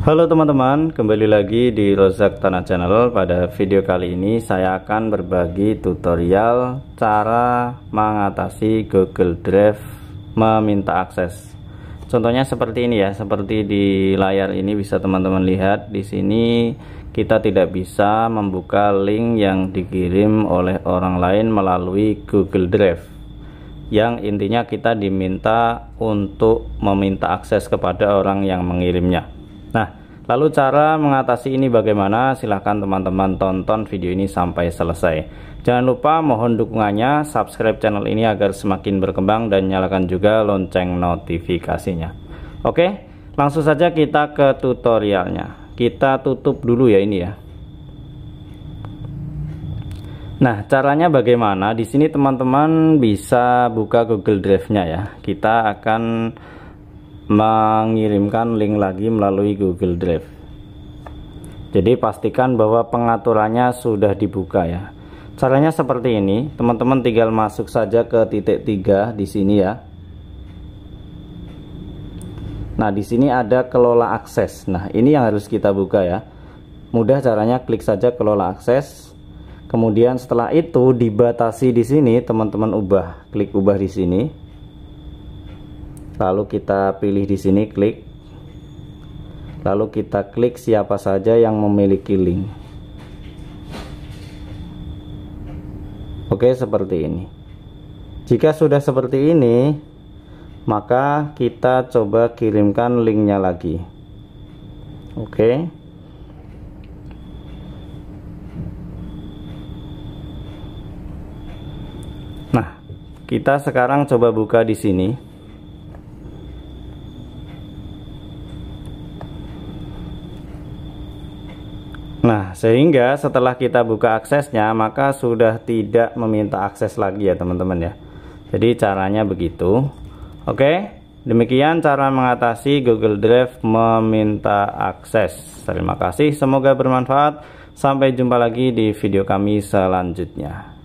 Halo teman-teman, kembali lagi di Rozak Tanah Channel. Pada video kali ini saya akan berbagi tutorial cara mengatasi Google Drive meminta akses. Contohnya seperti ini ya, seperti di layar ini bisa teman-teman lihat di sini kita tidak bisa membuka link yang dikirim oleh orang lain melalui Google Drive. Yang intinya kita diminta untuk meminta akses kepada orang yang mengirimnya. Nah, Lalu cara mengatasi ini bagaimana? Silahkan teman-teman tonton video ini sampai selesai. Jangan lupa mohon dukungannya, subscribe channel ini agar semakin berkembang dan nyalakan juga lonceng notifikasinya. Oke, langsung saja kita ke tutorialnya. Kita tutup dulu ya ini ya. Nah, caranya bagaimana? Di sini teman-teman bisa buka Google Drive-nya ya. Kita akan mengirimkan link lagi melalui Google Drive. Jadi pastikan bahwa pengaturannya sudah dibuka ya. Caranya seperti ini, teman-teman tinggal masuk saja ke titik 3 di sini ya. Nah, di sini ada kelola akses. Nah, ini yang harus kita buka ya. Mudah caranya klik saja kelola akses. Kemudian setelah itu dibatasi di sini, teman-teman ubah, klik ubah di sini lalu kita pilih di sini klik lalu kita klik siapa saja yang memiliki link oke seperti ini jika sudah seperti ini maka kita coba kirimkan linknya lagi oke nah kita sekarang coba buka di sini Nah, sehingga setelah kita buka aksesnya, maka sudah tidak meminta akses lagi ya, teman-teman ya. Jadi caranya begitu. Oke, demikian cara mengatasi Google Drive meminta akses. Terima kasih, semoga bermanfaat. Sampai jumpa lagi di video kami selanjutnya.